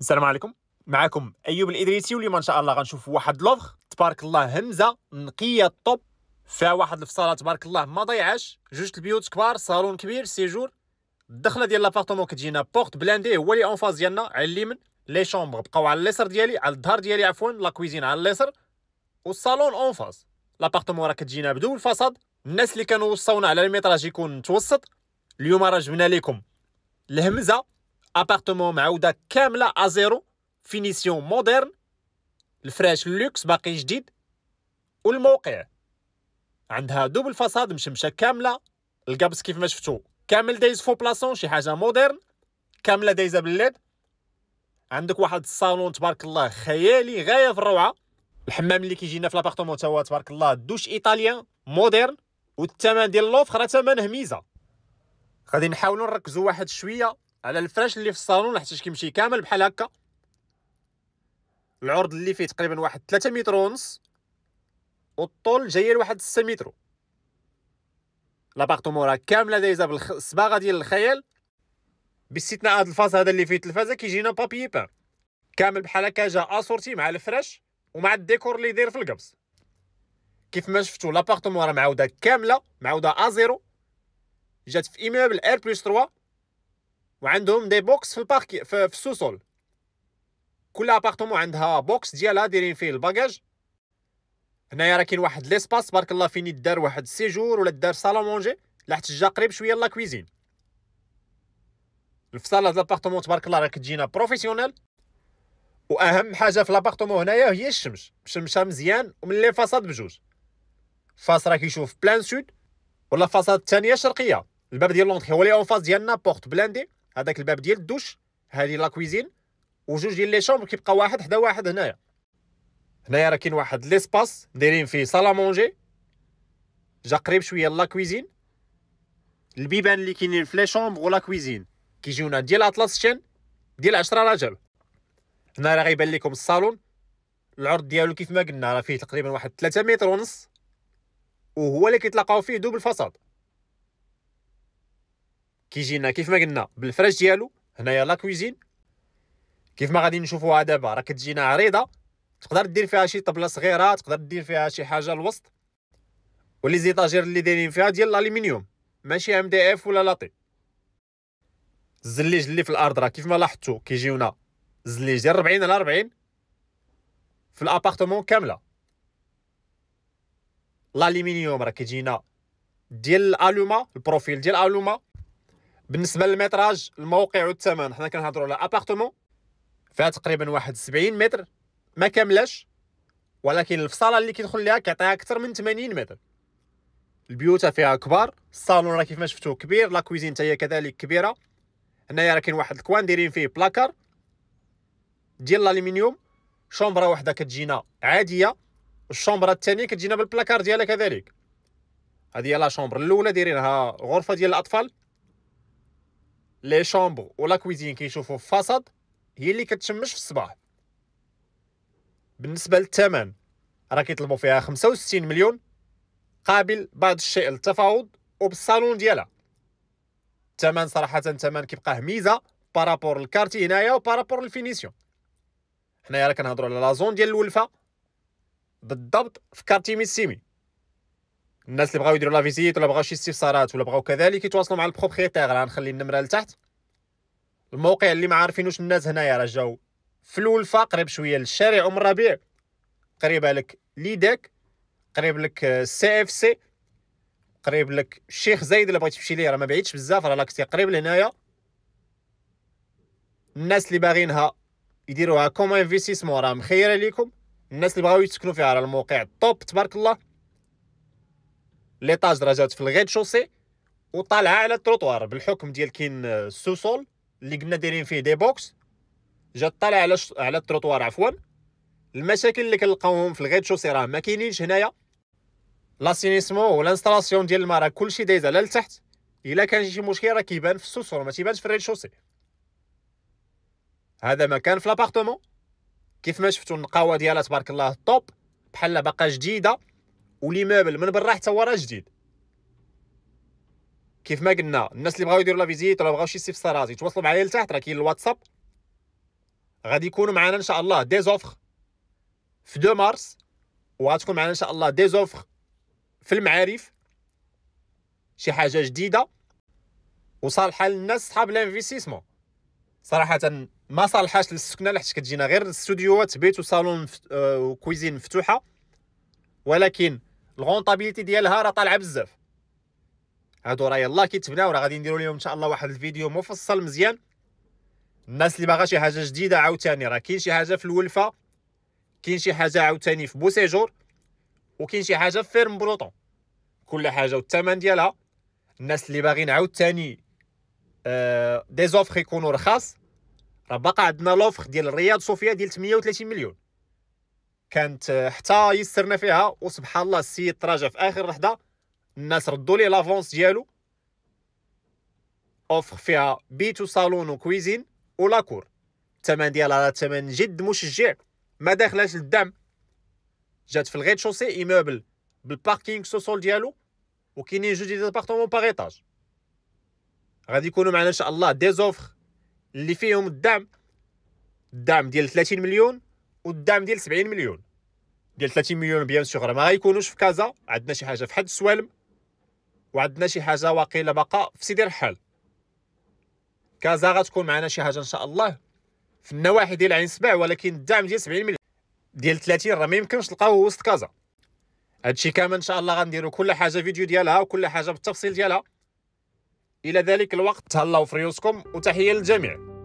السلام عليكم معكم ايوب الادريسي واليوم ان شاء الله غنشوف واحد لوغ تبارك الله همزه نقيه الطوب فيها واحد الفصاله تبارك الله ما ضيعاش جوج البيوت كبار صالون كبير سيجور الدخله ديال لابارتمون كتجينا بورت بلاندي هو اللي اون فاز ديالنا على اليمين لي شومبر بقاو على اليسر ديالي على الظهر ديالي عفوا لا كويزين على اليسر والصالون اون فاز لابارتمون راه كتجينا بدون الفصاد الناس اللي كانوا وصونا على الميتراج يكون متوسط اليوم راه جبنا لكم الهمزه ابارتمون معوده كامله ا زيرو فينيسيون مودرن الفراش لوكس باقي جديد والموقع عندها دوبل فاصاد مشمشه كامله القبس كيف ما شفتو كامل دايز فو بلاصون شي حاجه مودرن كامله دايزه بالليد عندك واحد الصالون تبارك الله خيالي غايه في الروعه الحمام اللي كيجينا في لابارتمون تا هو تبارك الله دوش ايطاليان مودرن والثمن ديال لوفر راه ثمنه ميزه غادي نحاولوا نركزوا واحد شويه على الفراش اللي في الصالون حتى كيمشي كامل بحال هكا العرض اللي فيه تقريبا واحد 3 متر ونص والطول جاي لواحد 6 متر لابارتومون راه كامله دايزه بالصباغه ديال الخيال باستثناء هذا الفاز هذا اللي فيه التلفازه كيجينا بابي بان كامل بحال هكا جا اسورتي مع الفراش ومع الديكور اللي داير في القبص كيف ما شفتوا لابارتومون راه معوده كامله معوده ا زيرو جات في ايميبل ار بلس 3 وعندهم دي بوكس في الباركي في, في السوسول كل ابارتمون عندها بوكس ديالها دايرين فيه الباجاج هنايا راه كاين واحد ليسباس بارك الله فين دار واحد السيجور ولا دار صالون مونجي لحت جا قريب شويه لا كويزين الفصاله ديال الابارتمون تبارك الله راه كتجينا بروفيسيونيل واهم حاجه في الابارتمون هنايا هي الشمس شمسها مزيان ومن لي فاصاد بجوج فاس راه كيشوف بلان سود ولا فاصاد الثانيه شرقيه الباب ديال لوندخي هو لي اون فاس ديالنا بورت بلاندي هذاك الباب ديال الدوش هذه لا كويزين وجوج ديال لي شومبر كيبقى واحد حدا واحد هنايا هنايا راه كاين واحد ليسباس دايرين فيه صالا مونجي جا قريب شويه لا كويزين البيبان اللي كاينين في لي شومبر ولا كويزين كيجيونا ديال اطلس شين ديال 10 رجال هنا راه غيبان لكم الصالون العرض ديالو كيف ما قلنا راه فيه تقريبا واحد 3 متر ونص وهو اللي كيتلاقاو فيه دوب الفصاد كيجينا كيف ما قلنا بالفراش ديالو هنايا لا كويزين كيف ما غادي نشوفوها دابا راه كتجينا عريضه تقدر دير فيها شي طبله صغيره تقدر دير فيها شي حاجه الوسط ولي زيطاجير اللي دايرين فيها ديال الالومنيوم ماشي ام دي اف ولا لاطي الزليج اللي في الارض راه كيف ما لاحظتوا كيجيونا زليج ديال 40 على 40 في الابارتمون كامله الالومنيوم راه كيجينا ديال الالوما البروفيل ديال الالوما بالنسبه للمتراج الموقع والثمن حنا كنهضروا على ابارتمون فيها تقريبا واحد 70 متر ما كاملاش ولكن الفصاله اللي كيدخل ليها كيعطيها اكثر من 80 متر البيوت فيها كبار الصالون راه كيف ما شفتو كبير لا كويزين هي كذلك كبيره هنايا راه كاين واحد الكوان دايرين فيه بلاكار ديال الالومنيوم شومبره وحده كتجينا عاديه الشومبره الثانيه كتجينا بالبلاكار ديالها كذلك هذه هي لا شومبر الاولى دايرينها غرفه ديال الاطفال لي شامبو ولا كويزين كيشوفوا فساد هي اللي كتشمش في الصباح بالنسبه للثمن راه كيطلبوا فيها 65 مليون قابل بعض الشيء للتفاوض وبالصالون ديالها الثمن صراحه الثمن كيبقى ميزه بارابور الكارتي هنايا وبارابور الفينيسيون حنايا راه كنهضروا على لا زون ديال الولفه بالضبط في كارتي ميسيمي الناس اللي بغاو يديروا لا فيزيت ولا بغاو شي استفسارات ولا بغاو كذلك يتواصلوا مع البروبريتير نخلي النمره لتحت الموقع اللي ما عارفينوش الناس هنايا راه جاو في الولفه قريب شويه للشارع ام الربيع قريبه لك ليداك قريب لك سي اف سي قريب لك الشيخ زايد الا بغيت تمشي ليه راه ما بعيدش بزاف راه لاكسي قريب لهنايا الناس اللي باغينها يديروها كوم انفيستيسمون راه مخيره ليكم الناس اللي بغاو يتسكنوا فيها راه الموقع طوب تبارك الله ليطاج درجات في الغيد شوسي وطالعه على التروطوار بالحكم ديال كاين السوسول آه، اللي قلنا دايرين فيه دي بوكس جات طالعه على ش... على التروطوار عفوا المشاكل اللي كنلقاوهم في الغيد شوسي راه ما كاينينش هنايا لاسينيسمون انستالاسيون ديال الماء راه كلشي دايز على التحت الا كان شي مشكل راه كيبان في السوسول ما تيبانش في الريد شوسي هذا مكان في لابارتمون كيف ما شفتوا النقاوه ديالها تبارك الله الطوب بحال باقا جديده ولي مابل من برا حتى هو راه جديد كيف ما قلنا الناس اللي بغاو يديروا لا فيزيت ولا بغاو شي استفسارات يتواصلوا معايا لتحت راه كاين الواتساب غادي يكونوا معنا ان شاء الله دي زوفر في 2 مارس وغتكون معنا ان شاء الله دي زوفر في المعارف شي حاجه جديده وصالحه للناس صحاب الانفيسيسمون صراحه ما صالحاش للسكنه حيت كتجينا غير استوديوات بيت وصالون آه، وكويزين مفتوحه ولكن الغونطابيليتي ديالها راه طالعه بزاف هادو راه يلاه كيتبناو راه غادي نديرو لهم ان شاء الله واحد الفيديو مفصل مزيان الناس اللي باغا شي حاجه جديده عاوتاني راه كاين شي حاجه في الولفه كاين شي حاجه عاوتاني في بوسيجور وكاين شي حاجه في فيرم بروطون كل حاجه والثمن ديالها الناس اللي باغين عاوتاني آه دي زوفر يكونوا رخاص راه باقا عندنا لوفر ديال الرياض صوفيا ديال 830 مليون كانت حتى يسرنا فيها وسبحان الله السيد تراجع في اخر لحظه الناس ردوا ليه لافونس ديالو اوفر فيها بيت وصالون وكويزين ولاكور الثمن ديالها ثمن جد مشجع ما داخلاش للدعم جات في الغيت شوسي ايموبل بالباركينغ سوسول ديالو وكاينين جوج ديال ابارتمون باغ ايطاج غادي يكونوا معنا ان شاء الله دي زوفر اللي فيهم الدعم الدعم ديال 30 مليون والدعم ديال 70 مليون ديال 30 مليون بيان سيغ راه ما غيكونوش في كازا عندنا شي حاجه في حد السوالم وعندنا شي حاجه واقيلا باقا في سيدي رحال كازا غتكون معنا شي حاجه ان شاء الله في النواحي ديال عين سبع ولكن الدعم ديال 70 مليون ديال 30 راه ما يمكنش تلقاوه وسط كازا هادشي كامل ان شاء الله غنديروا كل حاجه فيديو ديالها وكل حاجه بالتفصيل ديالها الى ذلك الوقت تهلاو في ريوسكم وتحيه للجميع